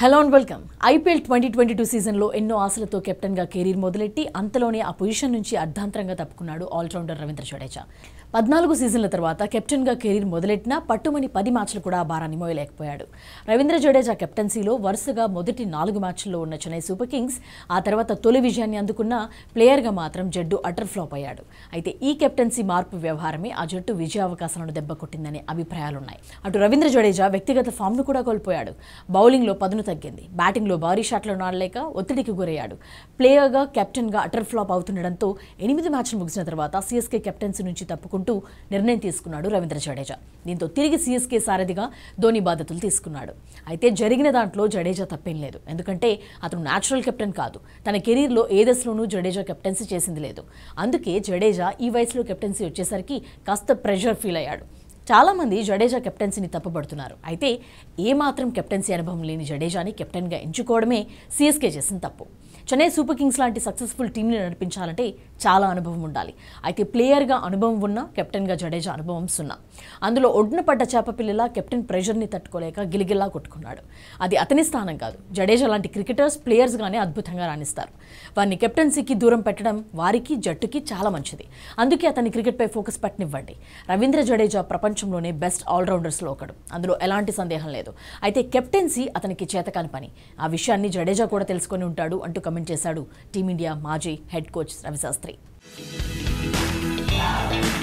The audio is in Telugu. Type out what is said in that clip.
hello and welcome IPL twenty twenty two సీజన్లో ఎన్నో ఆశలతో కెప్టెన్గా కెరీర్ మొదలెట్టి అంతలోనే ఆ పొజిషన్ నుంచి అర్ధాంతరంగా తప్పుకున్నాడు ఆల్రౌండర్ రవీంద్ర జడేజా పద్నాలుగు సీజన్ల తర్వాత కెప్టెన్గా కెరీర్ మొదలెట్టినా పట్టుమని పది మ్యాచ్లు కూడా భారాన్ని మోయలేకపోయాడు రవీంద్ర జడేజా కెప్టెన్సీలో వరుసగా మొదటి నాలుగు మ్యాచ్ల్లో ఉన్న చెన్నై సూపర్ కింగ్స్ ఆ తర్వాత తొలి విజయాన్ని అందుకున్న ప్లేయర్గా మాత్రం జడ్డు అటర్ ఫ్లాప్ అయ్యాడు అయితే ఈ కెప్టెన్సీ మార్పు వ్యవహారమే ఆ జట్టు విజయావకాశాలను దెబ్బకొట్టిందనే అభిప్రాయాలున్నాయి అటు రవీంద్ర జడేజా వ్యక్తిగత ఫామ్ను కూడా కోల్పోయాడు బౌలింగ్లో పదును తగ్గింది బ్యాటింగ్లో భారీ షాట్లను ఆడలేక ఒత్తిడికి గురయ్యాడు ప్లేయర్గా కెప్టెన్గా అటర్ ఫ్లాప్ అవుతుండడంతో ఎనిమిది మ్యాచ్లు ముగిసిన తర్వాత సీఎస్కే కెప్టెన్సీ నుంచి తప్పుకుంటూ తీసుకుంటూ నిర్ణయం తీసుకున్నాడు రవీంద్ర జడేజా దీంతో తిరిగి సీఎస్కే సారథిగా ధోని బాధ్యతలు తీసుకున్నాడు అయితే జరిగిన దాంట్లో జడేజా తప్పేం లేదు ఎందుకంటే అతను న్యాచురల్ కెప్టెన్ కాదు తన కెరీర్లో ఏ దశలోనూ జడేజా కెప్టెన్సీ చేసింది లేదు అందుకే జడేజా ఈ వయసులో కెప్టెన్సీ వచ్చేసరికి కాస్త ప్రెషర్ ఫీల్ అయ్యాడు చాలామంది జడేజా కెప్టెన్సీని తప్పుబడుతున్నారు అయితే ఏమాత్రం కెప్టెన్సీ అనుభవం లేని జడేజాని కెప్టెన్గా ఎంచుకోవడమే సీఎస్కే చేసిన తప్పు చెన్నై సూపర్ కింగ్స్ లాంటి సక్సెస్ఫుల్ టీంని నడిపించాలంటే చాలా అనుభవం ఉండాలి అయితే ప్లేయర్గా అనుభవం ఉన్నా కెప్టెన్గా జడేజా అనుభవం సున్నా అందులో ఒడ్డున పడ్డ చేప పిల్లల కెప్టెన్ ప్రెషర్ని తట్టుకోలేక గిలిగిల్లా కొట్టుకున్నాడు అది అతని స్థానం కాదు జడేజా లాంటి క్రికెటర్స్ ప్లేయర్స్గానే అద్భుతంగా రాణిస్తారు వారిని కెప్టెన్సీకి దూరం పెట్టడం వారికి జట్టుకి చాలా మంచిది అందుకే అతని క్రికెట్పై ఫోకస్ పెట్టనివ్వండి రవీంద్ర జడేజా ప్రపంచంలోనే బెస్ట్ ఆల్రౌండర్స్లో ఒకడు అందులో ఎలాంటి సందేహం లేదు అయితే కెప్టెన్సీ అతనికి చేతకాని పని ఆ విషయాన్ని జడేజా కూడా తెలుసుకొని ఉంటాడు అంటూ కమెంట్ చేశాడు టీమిండియా మాజీ హెడ్ కోచ్ రవిశాస్త్రి शास्त्री